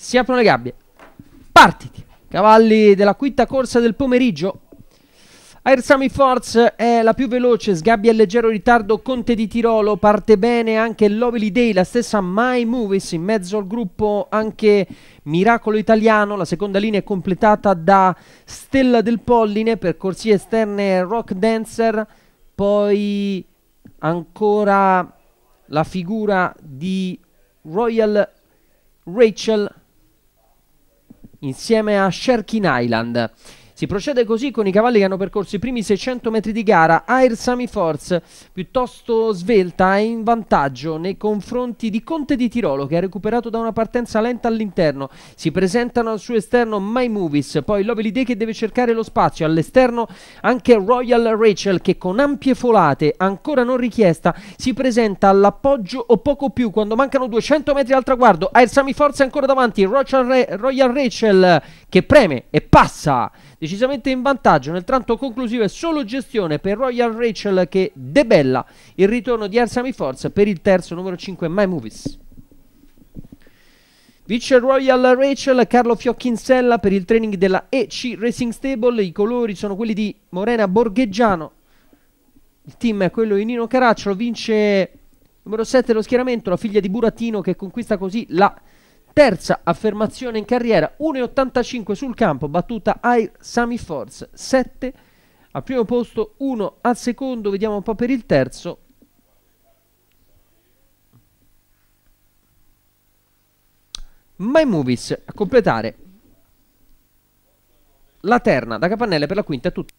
Si aprono le gabbie. Partiti. Cavalli della quinta corsa del pomeriggio. Air Sami Force è la più veloce, sgabbia il leggero ritardo Conte di Tirolo, parte bene anche Lovely Day, la stessa My Movies, in mezzo al gruppo anche Miracolo Italiano, la seconda linea è completata da Stella del Polline per corsie esterne Rock Dancer, poi ancora la figura di Royal Rachel insieme a Sharkin Island si procede così con i cavalli che hanno percorso i primi 600 metri di gara. Air Sami Force, piuttosto svelta, è in vantaggio nei confronti di Conte di Tirolo, che ha recuperato da una partenza lenta all'interno. Si presentano al suo esterno My Movies, poi Lovelidé che deve cercare lo spazio. All'esterno anche Royal Rachel, che con ampie folate, ancora non richiesta, si presenta all'appoggio o poco più quando mancano 200 metri al traguardo. Air Sami Force ancora davanti, Royal, Rachel che preme e passa decisamente in vantaggio nel tratto conclusivo è solo gestione per Royal Rachel che debella il ritorno di Ersami Force per il terzo numero 5 My Movies. Vice Royal Rachel, Carlo Fiocchinsella per il training della EC Racing Stable, i colori sono quelli di Morena Borgheggiano, il team è quello di Nino Caracciolo, vince numero 7 lo schieramento, la figlia di Burattino che conquista così la terza affermazione in carriera, 1,85 sul campo, battuta Air Sami Force, 7 al primo posto, 1 al secondo, vediamo un po' per il terzo. My Movies a completare la terna da capannelle per la quinta tutti.